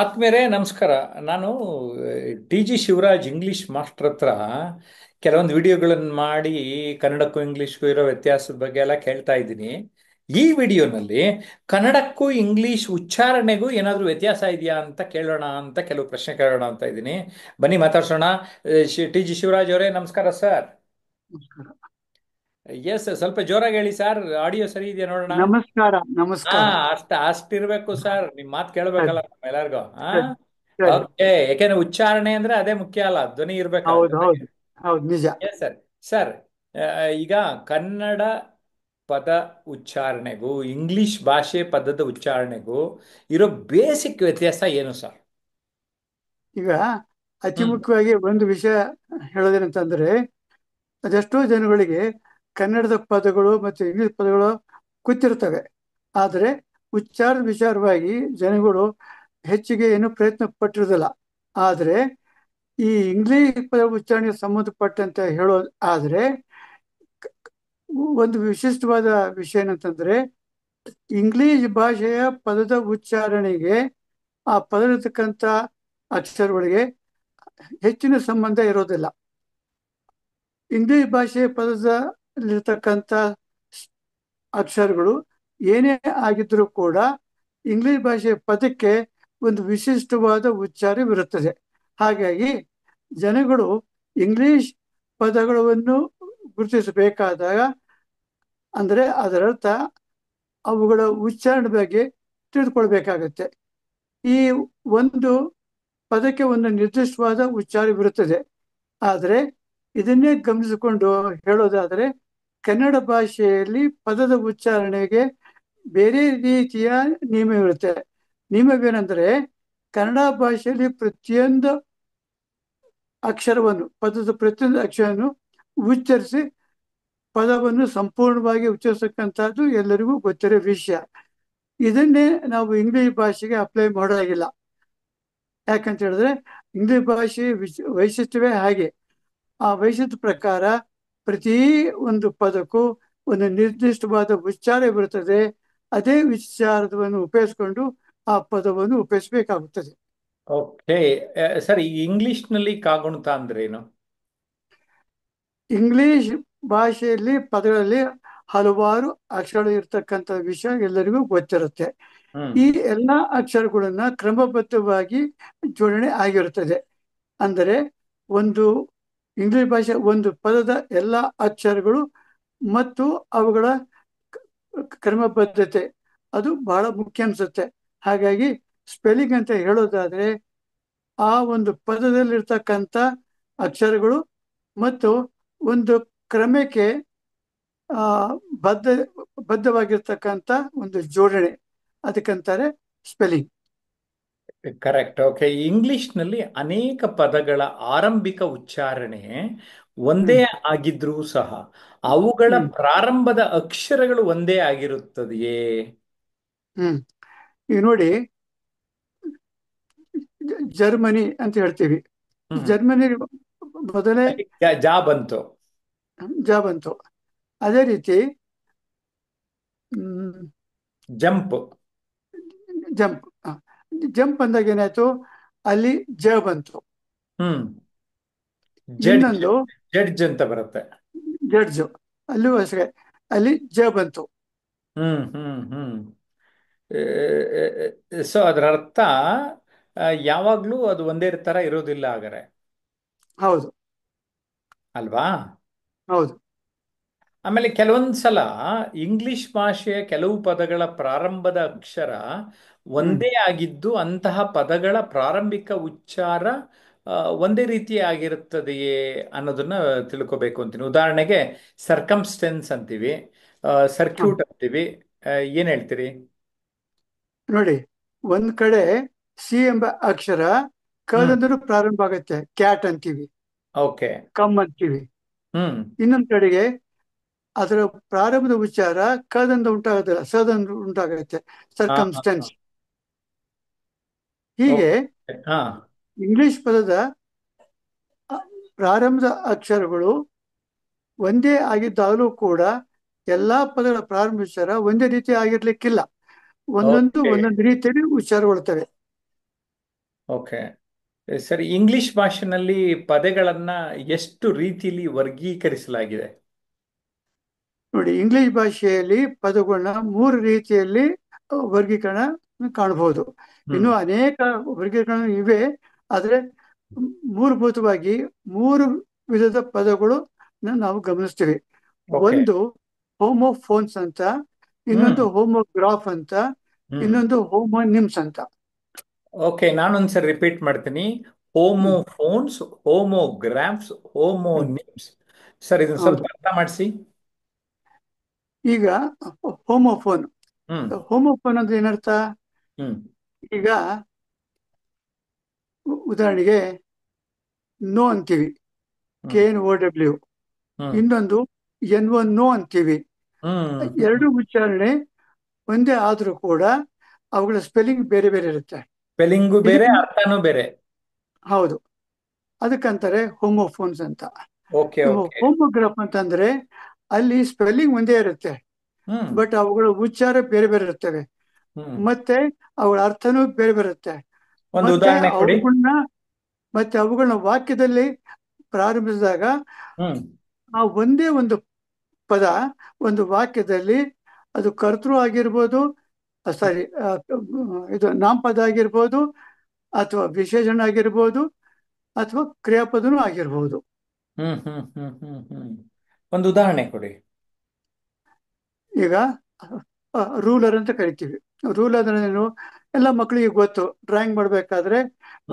ಆತ್ಮೇರೆ ನಮಸ್ಕಾರ ನಾನು T G Shivaraj English master ಹತ್ರ ಕೆಲವೊಂದು ವಿಡಿಯೋಗಳನ್ನು ಮಾಡಿ ಕನ್ನಡಕ್ಕೂ ಇಂಗ್ಲೀಷ್ಗೂ ಇರೋ ವ್ಯತ್ಯಾಸದ ಬಗ್ಗೆ ಎಲ್ಲ ಕೇಳ್ತಾ ಇದ್ದೀನಿ ಈ ವಿಡಿಯೋನಲ್ಲಿ ಕನ್ನಡಕ್ಕೂ ಇಂಗ್ಲಿಷ್ ಉಚ್ಚಾರಣೆಗೂ ಏನಾದರೂ ವ್ಯತ್ಯಾಸ ಇದೆಯಾ ಅಂತ ಕೇಳೋಣ ಅಂತ ಕೆಲವು ಪ್ರಶ್ನೆ ಕೇಳೋಣ ಅಂತ ಇದ್ದೀನಿ ಬನ್ನಿ ಮಾತಾಡ್ಸೋಣ ಟಿ ಜಿ ಶಿವರಾಜ್ ಅವರೇ ನಮಸ್ಕಾರ ಸರ್ ಎಸ್ ಸ್ವಲ್ಪ ಜೋರಾಗಿ ಹೇಳಿ ಸರ್ ಆಡಿಯೋ ಸರಿ ಇದೆಯಾ ನೋಡೋಣ ನಮಸ್ಕಾರ ನಮಸ್ಕಾರ ಅಷ್ಟ ಅಷ್ಟ ಅಷ್ಟಿರ್ಬೇಕು ಸರ್ ನಿಮ್ ಮಾತು ಕೇಳಬೇಕಲ್ಲ ಎಲ್ಲಾರ್ಗು ಓಕೆ ಯಾಕೆಂದ್ರೆ ಉಚ್ಚಾರಣೆ ಅಂದ್ರೆ ಅದೇ ಮುಖ್ಯ ಅಲ್ಲ ಧ್ವನಿ ಇರ್ಬೇಕು ಸರ್ ಸರ್ ಈಗ ಕನ್ನಡ ಪದ ಉಚ್ಚಾರಣೆಗೂ ಇಂಗ್ಲಿಷ್ ಭಾಷೆ ಪದದ ಉಚ್ಚಾರಣೆಗೂ ಇರೋ ಬೇಸಿಕ್ ವ್ಯತ್ಯಾಸ ಏನು ಸರ್ ಈಗ ಅತಿ ಮುಖ್ಯವಾಗಿ ಒಂದು ವಿಷಯ ಹೇಳೋದೇನಂತಂದ್ರೆ ಅದೆಷ್ಟೋ ಜನಗಳಿಗೆ ಕನ್ನಡದ ಪದಗಳು ಮತ್ತು ಇಂಗ್ಲಿಷ್ ಪದಗಳು ಕೂತಿರ್ತವೆ ಆದರೆ ಉಚ್ಚಾರ ವಿಚಾರವಾಗಿ ಜನಗಳು ಹೆಚ್ಚಿಗೆ ಏನು ಪ್ರಯತ್ನ ಪಟ್ಟಿರೋದಿಲ್ಲ ಆದರೆ ಈ ಇಂಗ್ಲಿಷ್ ಪದ ಉಚ್ಚಾರಣೆಗೆ ಸಂಬಂಧಪಟ್ಟಂತ ಹೇಳೋದು ಆದರೆ ಒಂದು ವಿಶಿಷ್ಟವಾದ ವಿಷಯ ಏನಂತಂದ್ರೆ ಇಂಗ್ಲಿಷ್ ಭಾಷೆಯ ಪದದ ಉಚ್ಚಾರಣೆಗೆ ಆ ಪದರತಕ್ಕಂಥ ಅಕ್ಷರಗಳಿಗೆ ಹೆಚ್ಚಿನ ಸಂಬಂಧ ಇರೋದಿಲ್ಲ ಇಂಗ್ಲಿಷ್ ಭಾಷೆಯ ಪದದ ಅಲ್ಲಿರ್ತಕ್ಕಂಥ ಅಕ್ಷರಗಳು ಏನೇ ಆಗಿದ್ರೂ ಕೂಡ ಇಂಗ್ಲಿಷ್ ಭಾಷೆಯ ಪದಕ್ಕೆ ಒಂದು ವಿಶಿಷ್ಟವಾದ ಉಚ್ಚಾರವಿರುತ್ತದೆ ಹಾಗಾಗಿ ಜನಗಳು ಇಂಗ್ಲಿಷ್ ಪದಗಳನ್ನು ಗುರುತಿಸಬೇಕಾದಾಗ ಅಂದರೆ ಅದರರ್ಥ ಅವುಗಳ ಉಚ್ಚಾರಣೆ ಬಗ್ಗೆ ತಿಳಿದುಕೊಳ್ಬೇಕಾಗತ್ತೆ ಈ ಒಂದು ಪದಕ್ಕೆ ಒಂದು ನಿರ್ದಿಷ್ಟವಾದ ಉಚ್ಚಾರವಿರುತ್ತದೆ ಆದರೆ ಇದನ್ನೇ ಗಮನಿಸಿಕೊಂಡು ಹೇಳೋದಾದರೆ ಕನ್ನಡ ಭಾಷೆಯಲ್ಲಿ ಪದದ ಉಚ್ಚಾರಣೆಗೆ ಬೇರೆ ರೀತಿಯ ನಿಯಮವಿರುತ್ತೆ ನಿಯಮವೇನೆಂದರೆ ಕನ್ನಡ ಭಾಷೆಯಲ್ಲಿ ಪ್ರತಿಯೊಂದು ಅಕ್ಷರವನ್ನು ಪದದ ಪ್ರತಿಯೊಂದು ಅಕ್ಷರವನ್ನು ಉಚ್ಚರಿಸಿ ಪದವನ್ನು ಸಂಪೂರ್ಣವಾಗಿ ಉಚ್ಚರಿಸಕ್ಕಂಥದ್ದು ಎಲ್ಲರಿಗೂ ಗೊತ್ತಿರೋ ವಿಷಯ ಇದನ್ನೇ ನಾವು ಇಂಗ್ಲಿಷ್ ಭಾಷೆಗೆ ಅಪ್ಲೈ ಮಾಡೋದಾಗಿಲ್ಲ ಯಾಕಂತ ಹೇಳಿದ್ರೆ ಇಂಗ್ಲಿಷ್ ಭಾಷೆ ವಿಶ್ ವೈಶಿಷ್ಟ್ಯವೇ ಹಾಗೆ ಆ ವೈಶದ ಪ್ರಕಾರ ಪ್ರತಿ ಒಂದು ಪದಕ್ಕೂ ಒಂದು ನಿರ್ದಿಷ್ಟವಾದ ಉಚ್ಚಾರ ಬರುತ್ತದೆ ಅದೇ ವಿಚಾರವನ್ನು ಉಪಯೋಗಿಸಿಕೊಂಡು ಆ ಪದವನ್ನು ಉಪಯೋಗಿಸಬೇಕಾಗುತ್ತದೆ ಓಕೆ ಸರ್ ಇಂಗ್ಲಿಷ್ ನಲ್ಲಿ ಅಂದ್ರೆ ಏನು ಇಂಗ್ಲಿಷ್ ಭಾಷೆಯಲ್ಲಿ ಪದಗಳಲ್ಲಿ ಹಲವಾರು ಅಕ್ಷರಗಳು ಇರ್ತಕ್ಕಂಥ ವಿಷಯ ಎಲ್ಲರಿಗೂ ಗೊತ್ತಿರುತ್ತೆ ಈ ಎಲ್ಲಾ ಅಕ್ಷರಗಳನ್ನ ಕ್ರಮಬದ್ಧವಾಗಿ ಜೋಡಣೆ ಆಗಿರುತ್ತದೆ ಅಂದರೆ ಒಂದು ಇಂಗ್ಲಿಷ್ ಭಾಷೆ ಒಂದು ಪದದ ಎಲ್ಲ ಅಕ್ಷರಗಳು ಮತ್ತು ಅವುಗಳ ಕ್ರಮಬದ್ಧತೆ ಅದು ಬಹಳ ಮುಖ್ಯ ಅನ್ಸುತ್ತೆ ಹಾಗಾಗಿ ಸ್ಪೆಲ್ಲಿಂಗ್ ಅಂತ ಹೇಳೋದಾದ್ರೆ ಆ ಒಂದು ಪದದಲ್ಲಿರ್ತಕ್ಕಂಥ ಅಕ್ಷರಗಳು ಮತ್ತು ಒಂದು ಕ್ರಮಕ್ಕೆ ಬದ್ಧ ಬದ್ಧವಾಗಿರ್ತಕ್ಕಂಥ ಒಂದು ಜೋಡಣೆ ಅದಕ್ಕಂತಾರೆ ಸ್ಪೆಲ್ಲಿಂಗ್ ಕರೆಕ್ಟ್ ಓಕೆ ನಲ್ಲಿ ಅನೇಕ ಪದಗಳ ಆರಂಭಿಕ ಉಚ್ಚಾರಣೆ ಒಂದೇ ಆಗಿದ್ರೂ ಸಹ ಅವುಗಳ ಪ್ರಾರಂಭದ ಅಕ್ಷರಗಳು ಒಂದೇ ಆಗಿರುತ್ತದೆಯೇ ಹ್ಮ್ ನೋಡಿ ಜರ್ಮನಿ ಅಂತ ಹೇಳ್ತೀವಿ ಜರ್ಮನಿ ಮೊದಲೇ ಜಾ ಬಂತು ಜಾ ಬಂತು ಅದೇ ರೀತಿ ಜಂಪ್ ಜಂಪ್ ಜಂಪ್ ಬಂದಾಗ ಏನಾಯ್ತು ಅಲ್ಲಿ ಜ ಬಂತು ಇನ್ನೊಂದು ಜಡ್ಜ್ ಅಂತ ಬರುತ್ತೆ ಜಡ್ಜ್ ಅಲ್ಲೂ ಅಲ್ಲಿ ಜ ಬಂತು ಹ್ಮ್ ಹ್ಮ್ ಹ್ಮ್ ಸೊ ಅದ್ರ ಅರ್ಥ ಯಾವಾಗ್ಲೂ ಅದು ಒಂದೇ ತರ ಇರೋದಿಲ್ಲ ಆಗರೆ ಹೌದು ಅಲ್ವಾ ಹೌದು ಆಮೇಲೆ ಕೆಲವೊಂದು ಸಲ ಇಂಗ್ಲಿಷ್ ಭಾಷೆಯ ಕೆಲವು ಪದಗಳ ಪ್ರಾರಂಭದ ಅಕ್ಷರ ಒಂದೇ ಆಗಿದ್ದು ಅಂತಹ ಪದಗಳ ಪ್ರಾರಂಭಿಕ ಉಚ್ಚಾರ ಒಂದೇ ರೀತಿ ಆಗಿರುತ್ತದೆಯೇ ಅನ್ನೋದನ್ನ ತಿಳ್ಕೋಬೇಕು ಅಂತೀನಿ ಉದಾಹರಣೆಗೆ ಸರ್ಕಮ್ಸ್ಟೆನ್ಸ್ ಅಂತೀವಿ ಸರ್ಕ್ಯೂಟ್ ಅಂತೀವಿ ಏನ್ ಹೇಳ್ತೀರಿ ನೋಡಿ ಒಂದ್ ಕಡೆ ಸಿ ಎಂಬ ಅಕ್ಷರ ಹ್ಮ್ ಪ್ರಾರಂಭ ಆಗುತ್ತೆ ಕ್ಯಾಟ್ ಅಂತೀವಿ ಓಕೆ ಕಮ್ ಅಂತೀವಿ ಹ್ಮ್ ಇನ್ನೊಂದ್ ಕಡೆಗೆ ಅದರ ಪ್ರಾರಂಭದ ವಿಚಾರ ಕದಿಂದ ಉಂಟಾಗೋದಿಲ್ಲ ಸದಂದ ಉಂಟಾಗುತ್ತೆ ಸರ್ಕಮ್ಸ್ಟೆನ್ಸ್ ಹೀಗೆ ಇಂಗ್ಲಿಷ್ ಪದದ ಪ್ರಾರಂಭದ ಅಕ್ಷರಗಳು ಒಂದೇ ಆಗಿದ್ದಾಗಲೂ ಕೂಡ ಎಲ್ಲಾ ಪದಗಳ ಪ್ರಾರಂಭ ವಿಚಾರ ಒಂದೇ ರೀತಿ ಆಗಿರ್ಲಿಕ್ಕಿಲ್ಲ ಒಂದೊಂದು ಒಂದೊಂದು ರೀತಿಯಲ್ಲಿ ಉಚ್ಚಾರಗೊಳ್ತವೆ ಓಕೆ ಸರಿ ಇಂಗ್ಲಿಷ್ ಭಾಷೆನಲ್ಲಿ ಪದಗಳನ್ನ ಎಷ್ಟು ರೀತಿಯಲ್ಲಿ ವರ್ಗೀಕರಿಸಲಾಗಿದೆ ನೋಡಿ ಇಂಗ್ಲಿಷ್ ಭಾಷೆಯಲ್ಲಿ ಪದಗಳನ್ನ ಮೂರು ರೀತಿಯಲ್ಲಿ ವರ್ಗೀಕರಣ ಕಾಣಬಹುದು ಇನ್ನು ಅನೇಕ ವರ್ಗೀಕರಣ ಇವೆ ಆದ್ರೆ ಮೂಲಭೂತವಾಗಿ ಮೂರು ವಿಧದ ಪದಗಳು ನಾವು ಗಮನಿಸ್ತೀವಿ ಒಂದು ಹೋಮೋಫೋನ್ಸ್ ಅಂತ ಇನ್ನೊಂದು ಹೋಮೋಗ್ರಾಫ್ ಅಂತ ಇನ್ನೊಂದು ಹೋಮೋನಿಮ್ಸ್ ಅಂತ ಓಕೆ ನಾನೊಂದ್ಸರಿ ರಿಪೀಟ್ ಮಾಡ್ತೀನಿ ಹೋಮೋಫೋನ್ಸ್ ಹೋಮೋಗ್ರಾಫ್ಸ್ ಹೋಮೋನಿಮ್ಸ್ ಸರ್ ಇದನ್ನ ಸ್ವಲ್ಪ ಅರ್ಥ ಮಾಡಿಸಿ ಈಗ ಹೋಮೋಫೋನ್ ಹೋಮೋಫೋನ್ ಅಂದ್ರೆ ಏನರ್ಥ ಈಗ ಉದಾಹರಣೆಗೆ ನೋ ಅಂತೀವಿ ಕೆ ಎನ್ ಓ ಡಬ್ಲ್ಯೂ ಇನ್ನೊಂದು ಎನ್ ಒನ್ ನೋ ಅಂತೀವಿ ಎರಡು ಉಚ್ಚಾರಣೆ ಒಂದೇ ಆದ್ರೂ ಕೂಡ ಅವುಗಳ ಸ್ಪೆಲ್ಲಿಂಗ್ ಬೇರೆ ಬೇರೆ ಇರುತ್ತೆ ಸ್ಪೆಲ್ಲಿಂಗು ಬೇರೆ ಅರ್ಥನೂ ಬೇರೆ ಹೌದು ಅದಕ್ಕಂತಾರೆ ಹೋಮೋಫೋನ್ಸ್ ಅಂತ ಹೋಮೋಗ್ರಾಫ್ ಅಂತಂದ್ರೆ ಅಲ್ಲಿ ಸ್ಪೆಲ್ಲಿಂಗ್ ಒಂದೇ ಇರುತ್ತೆ ಬಟ್ ಅವುಗಳ ಉಚ್ಚಾರ ಬೇರೆ ಬೇರೆ ಇರ್ತವೆ ಮತ್ತೆ ಅವುಗಳ ಅರ್ಥನೂ ಬೇರೆ ಬೇರೆ ಇರುತ್ತೆ ಅವುಗಳನ್ನ ಮತ್ತೆ ಅವುಗಳನ್ನ ವಾಕ್ಯದಲ್ಲಿ ಪ್ರಾರಂಭಿಸಿದಾಗ ಆ ಒಂದೇ ಒಂದು ಪದ ಒಂದು ವಾಕ್ಯದಲ್ಲಿ ಅದು ಕರ್ತೃ ಆಗಿರ್ಬೋದು ಸಾರಿ ಇದು ನಾಮಪದ ಆಗಿರ್ಬೋದು ಅಥವಾ ವಿಶೇಷಣ ಆಗಿರ್ಬೋದು ಅಥವಾ ಕ್ರಿಯಾಪದನೂ ಆಗಿರ್ಬೋದು ಒಂದು ಉದಾಹರಣೆ ಕೊಡಿ ಈಗ ರೂಲರ್ ಅಂತ ಕರಿತೀವಿ ರೂಲರ್ ಅಂದ್ರೆ ಎಲ್ಲ ಮಕ್ಕಳಿಗೆ ಗೊತ್ತು ಡ್ರಾಯಿಂಗ್ ಮಾಡ್ಬೇಕಾದ್ರೆ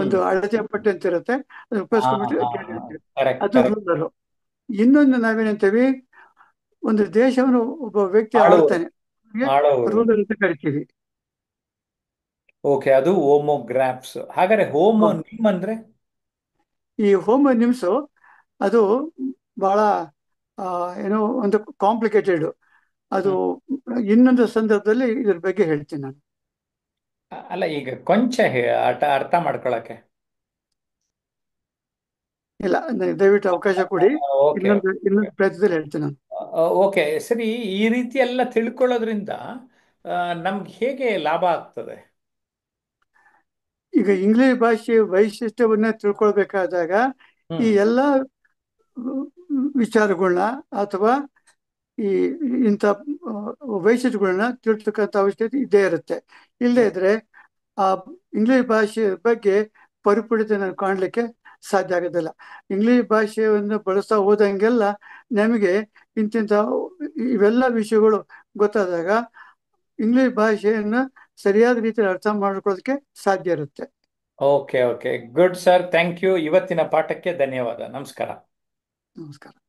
ಒಂದು ಅಳತೆ ಪಟ್ಟಿ ಅಂತ ಇರುತ್ತೆ ಅದು ರೂಲರು ಇನ್ನೊಂದು ನಾವೇನಂತೀವಿ ಒಂದು ದೇಶವನ್ನು ಒಬ್ಬ ವ್ಯಕ್ತಿ ಆಳುತ್ತಾನೆ ರೂಲರ್ ಅಂತ ಕರಿತೀವಿ ಓಕೆ ಅದು ಹೋಮೋಗ್ರಾಫ್ಸ್ ಹಾಗಾದ್ರೆ ಹೋಮೋ ನಿಮ್ ಅಂದ್ರೆ ಈ ಹೋಮೋ ನಿಮ್ಸು ಅದು ಬಹಳ ಏನೋ ಒಂದು ಕಾಂಪ್ಲಿಕೇಟೆಡ್ ಅದು ಇನ್ನೊಂದು ಸಂದರ್ಭದಲ್ಲಿ ಇದ್ರ ಬಗ್ಗೆ ಹೇಳ್ತೀನಿ ನಾನು ಅಲ್ಲ ಈಗ ಕೊಂಚ ಅರ್ಥ ಮಾಡ್ಕೊಳಕ್ಕೆ ಇಲ್ಲ ದಯವಿಟ್ಟು ಅವಕಾಶ ಕೊಡಿ ಇನ್ನೊಂದು ಇನ್ನೊಂದು ಪ್ರಯತ್ನದಲ್ಲಿ ಹೇಳ್ತೀನಿ ನಾನು ಓಕೆ ಸರಿ ಈ ರೀತಿ ಎಲ್ಲ ತಿಳ್ಕೊಳ್ಳೋದ್ರಿಂದ ನಮ್ಗೆ ಹೇಗೆ ಲಾಭ ಆಗ್ತದೆ ಈಗ ಇಂಗ್ಲಿಷ್ ಭಾಷೆಯ ವೈಶಿಷ್ಟ್ಯವನ್ನ ತಿಳ್ಕೊಳ್ಬೇಕಾದಾಗ ಈ ಎಲ್ಲ ವಿಚಾರಗಳನ್ನ ಅಥವಾ ಈ ಇಂಥ ವೈಶಿಷ್ಟ್ಯಗಳನ್ನ ತಿಳ್ತಕ್ಕಂಥ ಅವಶ್ಯಕತೆ ಇದ್ದೇ ಇರುತ್ತೆ ಇಲ್ಲದೇ ಇದ್ರೆ ಆ ಇಂಗ್ಲಿಷ್ ಭಾಷೆ ಬಗ್ಗೆ ಪರಿಪೂರ್ಣತೆ ಕಾಣಲಿಕ್ಕೆ ಸಾಧ್ಯ ಆಗೋದಿಲ್ಲ ಇಂಗ್ಲಿಷ್ ಭಾಷೆಯನ್ನು ಬಳಸ್ತಾ ಹೋದಂಗೆಲ್ಲ ನಮಗೆ ಇಂತಿಂಥ ಇವೆಲ್ಲ ವಿಷಯಗಳು ಗೊತ್ತಾದಾಗ ಇಂಗ್ಲಿಷ್ ಭಾಷೆಯನ್ನು ಸರಿಯಾದ ರೀತಿಯಲ್ಲಿ ಅರ್ಥ ಮಾಡ್ಕೊಳ್ಳೋದಕ್ಕೆ ಸಾಧ್ಯ ಇರುತ್ತೆ okay okay good sir thank you ಇವತ್ತಿನ ಪಾಠಕ್ಕೆ ಧನ್ಯವಾದ ನಮಸ್ಕಾರ Namaskar.